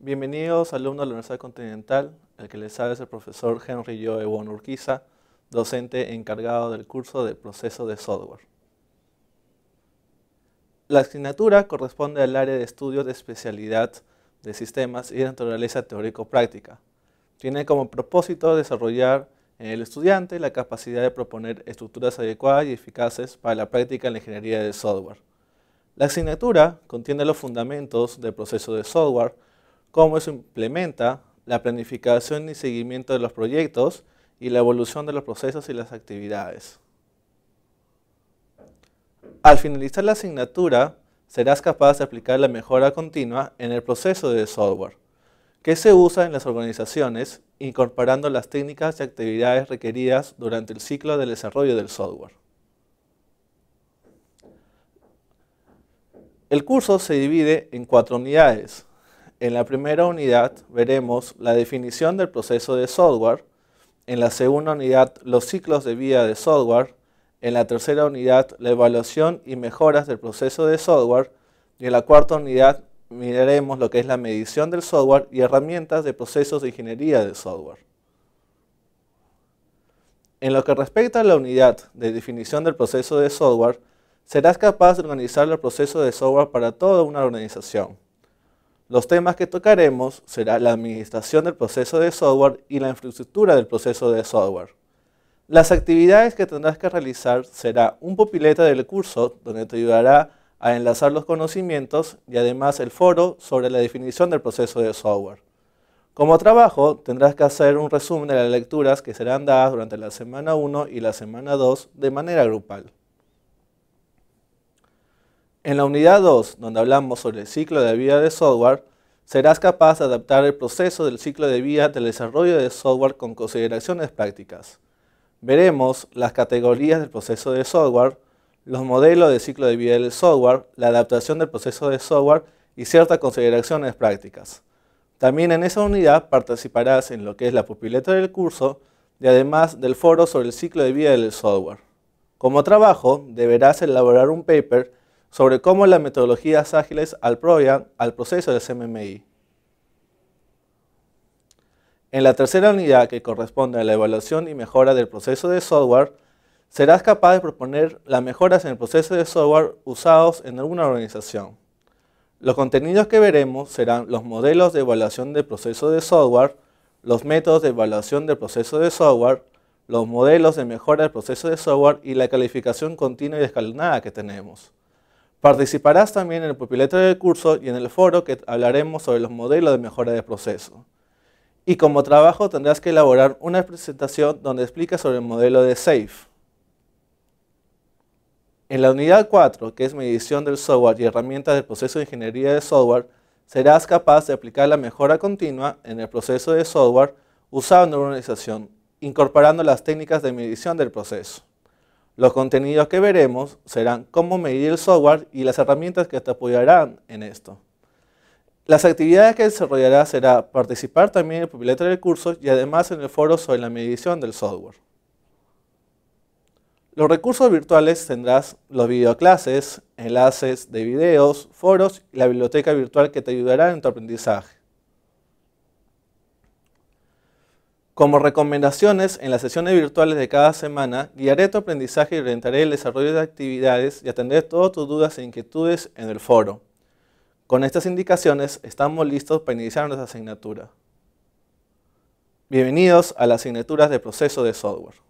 Bienvenidos alumnos de la Universidad Continental, el que les habla es el profesor Henry Joe Urquiza, docente encargado del curso de proceso de software. La asignatura corresponde al área de estudios de especialidad de sistemas y de naturaleza teórico-práctica. Tiene como propósito desarrollar en el estudiante la capacidad de proponer estructuras adecuadas y eficaces para la práctica en la ingeniería de software. La asignatura contiene los fundamentos del proceso de software, cómo se implementa la planificación y seguimiento de los proyectos y la evolución de los procesos y las actividades. Al finalizar la asignatura, serás capaz de aplicar la mejora continua en el proceso de software, que se usa en las organizaciones incorporando las técnicas y actividades requeridas durante el ciclo del desarrollo del software. El curso se divide en cuatro unidades, en la primera unidad veremos la definición del proceso de software, en la segunda unidad los ciclos de vida de software, en la tercera unidad la evaluación y mejoras del proceso de software y en la cuarta unidad miraremos lo que es la medición del software y herramientas de procesos de ingeniería de software. En lo que respecta a la unidad de definición del proceso de software, serás capaz de organizar el proceso de software para toda una organización. Los temas que tocaremos será la administración del proceso de software y la infraestructura del proceso de software. Las actividades que tendrás que realizar será un popileta del curso donde te ayudará a enlazar los conocimientos y además el foro sobre la definición del proceso de software. Como trabajo tendrás que hacer un resumen de las lecturas que serán dadas durante la semana 1 y la semana 2 de manera grupal. En la unidad 2, donde hablamos sobre el ciclo de vida de software, serás capaz de adaptar el proceso del ciclo de vida del desarrollo de software con consideraciones prácticas. Veremos las categorías del proceso de software, los modelos de ciclo de vida del software, la adaptación del proceso de software y ciertas consideraciones prácticas. También en esa unidad participarás en lo que es la pupileta del curso y además del foro sobre el ciclo de vida del software. Como trabajo, deberás elaborar un paper sobre cómo las metodologías ágiles al proceso de CMMI. En la tercera unidad que corresponde a la evaluación y mejora del proceso de software, serás capaz de proponer las mejoras en el proceso de software usados en alguna organización. Los contenidos que veremos serán los modelos de evaluación del proceso de software, los métodos de evaluación del proceso de software, los modelos de mejora del proceso de software y la calificación continua y escalonada que tenemos. Participarás también en el pupilete del curso y en el foro que hablaremos sobre los modelos de mejora de proceso. Y como trabajo tendrás que elaborar una presentación donde explicas sobre el modelo de SAFE. En la unidad 4, que es medición del software y herramientas del proceso de ingeniería de software, serás capaz de aplicar la mejora continua en el proceso de software usando la organización, incorporando las técnicas de medición del proceso. Los contenidos que veremos serán cómo medir el software y las herramientas que te apoyarán en esto. Las actividades que desarrollarás será participar también en el pupilete de curso y además en el foro sobre la medición del software. Los recursos virtuales tendrás los videoclases, enlaces de videos, foros y la biblioteca virtual que te ayudará en tu aprendizaje. Como recomendaciones, en las sesiones virtuales de cada semana, guiaré tu aprendizaje y orientaré el desarrollo de actividades y atenderé todas tus dudas e inquietudes en el foro. Con estas indicaciones, estamos listos para iniciar nuestra asignatura. Bienvenidos a las asignaturas de proceso de software.